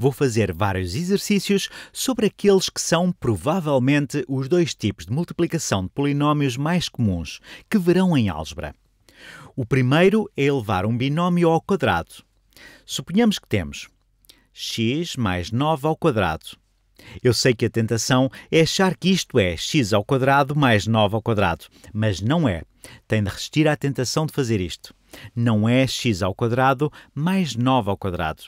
vou fazer vários exercícios sobre aqueles que são provavelmente os dois tipos de multiplicação de polinómios mais comuns que verão em álgebra. O primeiro é elevar um binómio ao quadrado. Suponhamos que temos x mais 9 ao quadrado. Eu sei que a tentação é achar que isto é x ao quadrado mais 9 ao quadrado, mas não é. Tem de resistir à tentação de fazer isto. Não é x ao quadrado mais 9 ao quadrado.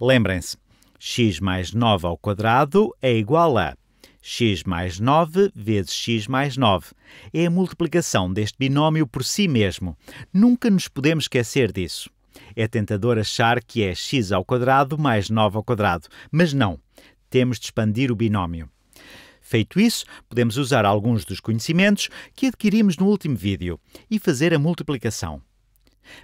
Lembrem-se, x mais 9 ao quadrado é igual a x mais 9 vezes x mais 9. É a multiplicação deste binómio por si mesmo. Nunca nos podemos esquecer disso. É tentador achar que é x ao quadrado mais 9 ao quadrado, mas não. Temos de expandir o binómio. Feito isso, podemos usar alguns dos conhecimentos que adquirimos no último vídeo e fazer a multiplicação.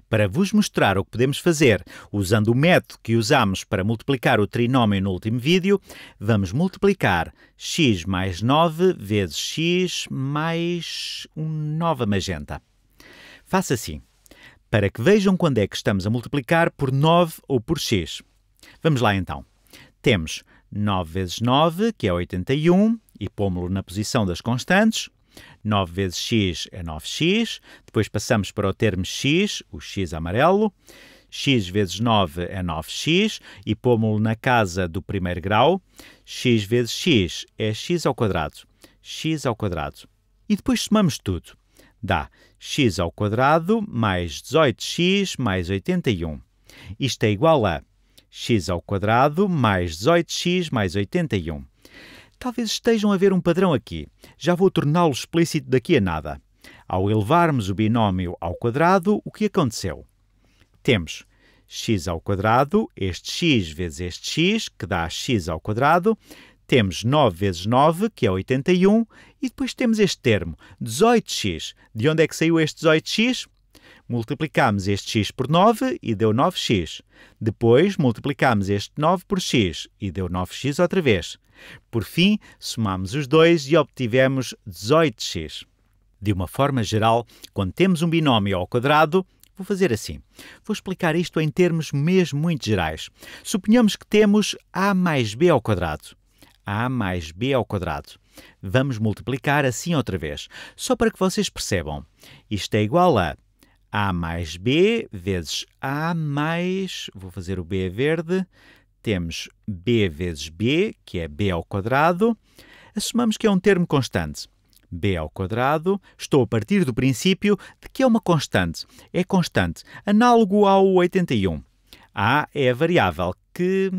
Para vos mostrar o que podemos fazer usando o método que usamos para multiplicar o trinômio no último vídeo, vamos multiplicar x mais 9 vezes x mais um nova magenta. Faça assim, para que vejam quando é que estamos a multiplicar por 9 ou por x. Vamos lá então. Temos 9 vezes 9, que é 81, e pomos-lo na posição das constantes, 9 vezes x é 9x, depois passamos para o termo x, o x amarelo, x vezes 9 é 9x e pomos-lo na casa do primeiro grau, x vezes x é x ao quadrado, x ao quadrado. E depois somamos tudo. Dá x ao quadrado mais 18x mais 81. Isto é igual a x ao quadrado mais 18x mais 81. Talvez estejam a ver um padrão aqui. Já vou torná-lo explícito daqui a nada. Ao elevarmos o binómio ao quadrado, o que aconteceu? Temos x ao quadrado, este x vezes este x, que dá x ao quadrado. Temos 9 vezes 9, que é 81, e depois temos este termo, 18x. De onde é que saiu este 18x? Multiplicamos este x por 9 e deu 9x. Depois multiplicamos este 9 por x e deu 9x outra vez. Por fim, somamos os dois e obtivemos 18x. De uma forma geral, quando temos um binómio ao quadrado, vou fazer assim. Vou explicar isto em termos mesmo muito gerais. Suponhamos que temos a mais b ao quadrado. a mais b ao quadrado. Vamos multiplicar assim outra vez, só para que vocês percebam. Isto é igual a a mais b vezes a mais, vou fazer o b verde, temos b vezes b, que é b ao quadrado. Assumamos que é um termo constante. b ao quadrado, estou a partir do princípio de que é uma constante. É constante, análogo ao 81. a é a variável que...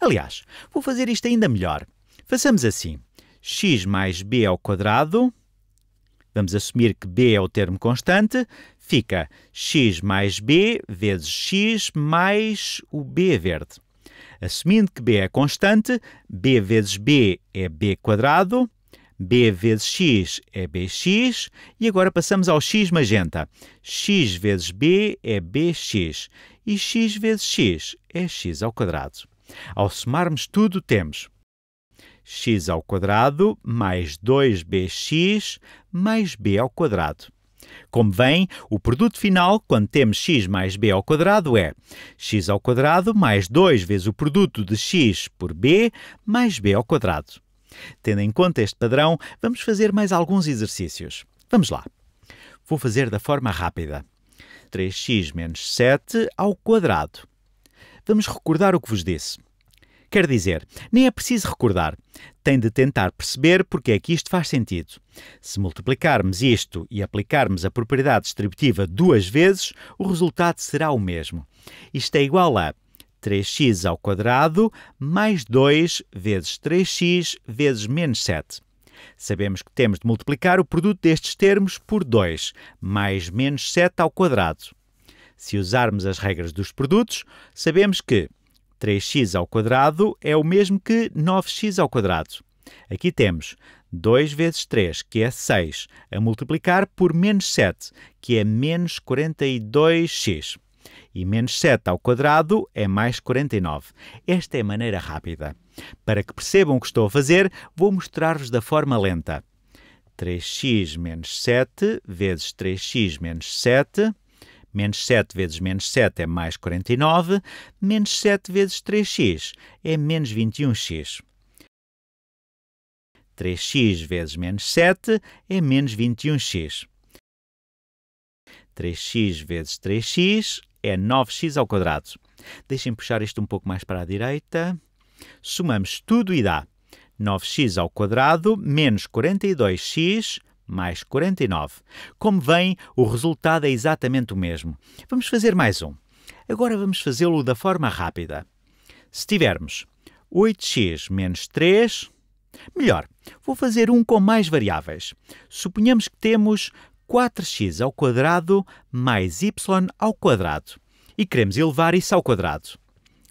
Aliás, vou fazer isto ainda melhor. Façamos assim. x mais b ao quadrado vamos assumir que b é o termo constante, fica x mais b vezes x mais o b verde. Assumindo que b é constante, b vezes b é b quadrado, b vezes x é bx, e agora passamos ao x magenta. x vezes b é bx, e x vezes x é x ao quadrado. Ao somarmos tudo, temos x ao quadrado mais 2bx mais b ao quadrado. Como vem, o produto final, quando temos x mais b ao quadrado, é x ao quadrado mais 2 vezes o produto de x por b mais b ao quadrado. Tendo em conta este padrão, vamos fazer mais alguns exercícios. Vamos lá. Vou fazer da forma rápida. 3x menos 7 ao quadrado. Vamos recordar o que vos disse. Quer dizer, nem é preciso recordar. Tem de tentar perceber porque é que isto faz sentido. Se multiplicarmos isto e aplicarmos a propriedade distributiva duas vezes, o resultado será o mesmo. Isto é igual a 3x ao quadrado mais 2 vezes 3x vezes menos 7. Sabemos que temos de multiplicar o produto destes termos por 2, mais menos 7 ao quadrado. Se usarmos as regras dos produtos, sabemos que 3x ao quadrado é o mesmo que 9x ao quadrado. Aqui temos 2 vezes 3, que é 6, a multiplicar por menos 7, que é menos 42x. E menos 7 ao quadrado é mais 49. Esta é a maneira rápida. Para que percebam o que estou a fazer, vou mostrar-vos da forma lenta. 3x menos 7 vezes 3x menos 7 Menos 7 vezes menos 7 é mais 49. Menos 7 vezes 3x é menos 21x. 3x vezes menos 7 é menos 21x. 3x vezes 3x é 9x ao quadrado. Deixem puxar isto um pouco mais para a direita. Somamos tudo e dá 9x ao quadrado menos 42x mais 49. Como vem, o resultado é exatamente o mesmo. Vamos fazer mais um. Agora vamos fazê-lo da forma rápida. Se tivermos 8x menos 3, melhor, vou fazer um com mais variáveis. Suponhamos que temos 4x ao quadrado mais y ao quadrado e queremos elevar isso ao quadrado.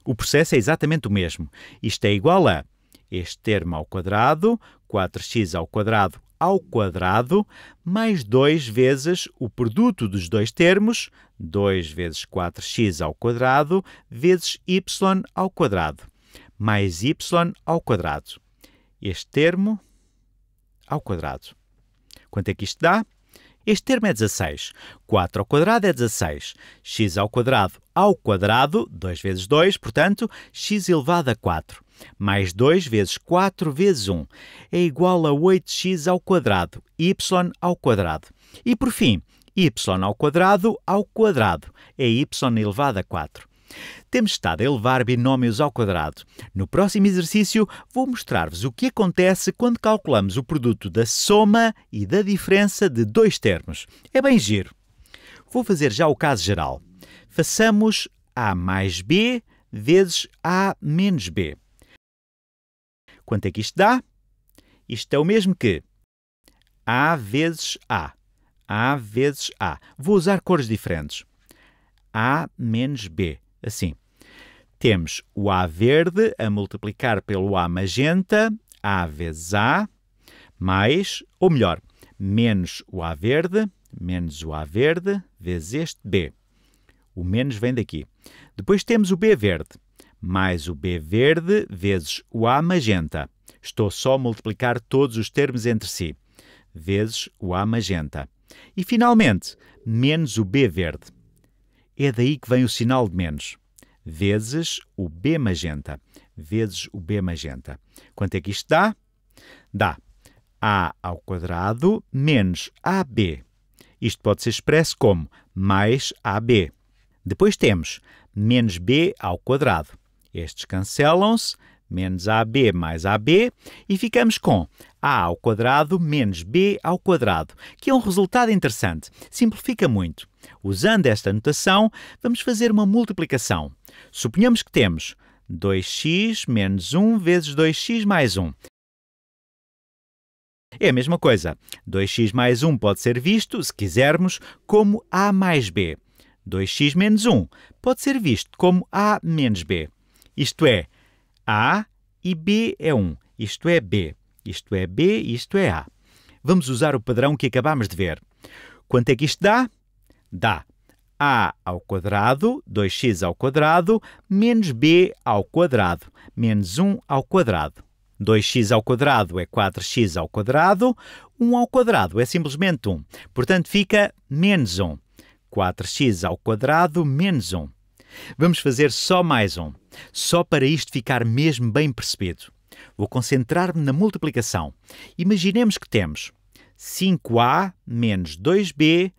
O processo é exatamente o mesmo. Isto é igual a este termo ao quadrado, 4x ao quadrado ao quadrado mais 2 vezes o produto dos dois termos, 2 vezes 4x ao quadrado vezes y ao quadrado, mais y ao quadrado. Este termo ao quadrado. Quanto é que isto dá? Este termo é 16. 4 ao quadrado é 16. x ao quadrado ao quadrado, 2 vezes 2, portanto, x elevado a 4 mais 2 vezes 4 vezes 1 é igual a 8x ao quadrado, y ao quadrado. E por fim, y ao quadrado ao quadrado é y elevado a 4. Temos estado a elevar binómios ao quadrado. No próximo exercício, vou mostrar-vos o que acontece quando calculamos o produto da soma e da diferença de dois termos. É bem giro. Vou fazer já o caso geral. Façamos a mais b vezes a menos b. Quanto é que isto dá? Isto é o mesmo que A vezes A. A vezes A. Vou usar cores diferentes. A menos B. Assim. Temos o A verde a multiplicar pelo A magenta, A vezes A, mais, ou melhor, menos o A verde, menos o A verde, vezes este B. O menos vem daqui. Depois temos o B verde mais o B verde vezes o A magenta. Estou só a multiplicar todos os termos entre si, vezes o A magenta. E finalmente, menos o B verde. É daí que vem o sinal de menos, vezes o B magenta, vezes o B magenta. Quanto é que isto dá? Dá A ao quadrado menos AB. Isto pode ser expresso como mais AB. Depois temos menos B ao quadrado estes cancelam-se, menos AB mais AB, e ficamos com A ao quadrado menos B ao quadrado, que é um resultado interessante. Simplifica muito. Usando esta notação, vamos fazer uma multiplicação. Suponhamos que temos 2x menos 1 vezes 2x mais 1. É a mesma coisa. 2x mais 1 pode ser visto, se quisermos, como A mais B. 2x menos 1 pode ser visto como A menos B. Isto é, A e B é 1, isto é B, isto é B, e isto é A. Vamos usar o padrão que acabámos de ver. Quanto é que isto dá? Dá a ao quadrado, 2x ao quadrado, menos b ao quadrado, menos 1 ao quadrado. 2x ao quadrado é 4x ao quadrado, 1 ao quadrado é simplesmente 1. Portanto, fica menos 1. 4x ao quadrado menos 1. Vamos fazer só mais um, só para isto ficar mesmo bem percebido. Vou concentrar-me na multiplicação. Imaginemos que temos 5a menos 2b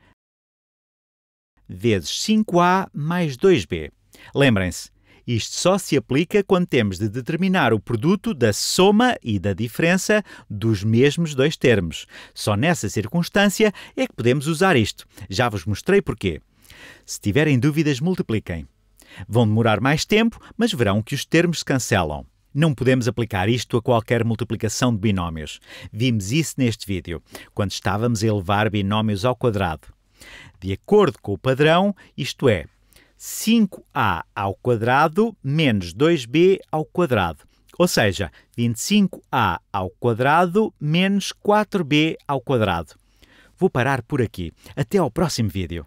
vezes 5a mais 2b. Lembrem-se, isto só se aplica quando temos de determinar o produto da soma e da diferença dos mesmos dois termos. Só nessa circunstância é que podemos usar isto. Já vos mostrei porquê. Se tiverem dúvidas, multipliquem. Vão demorar mais tempo, mas verão que os termos se cancelam. Não podemos aplicar isto a qualquer multiplicação de binómios. Vimos isso neste vídeo, quando estávamos a elevar binómios ao quadrado. De acordo com o padrão, isto é 5a ao quadrado menos 2b ao quadrado, ou seja, 25a ao quadrado menos 4b ao quadrado. Vou parar por aqui. Até ao próximo vídeo.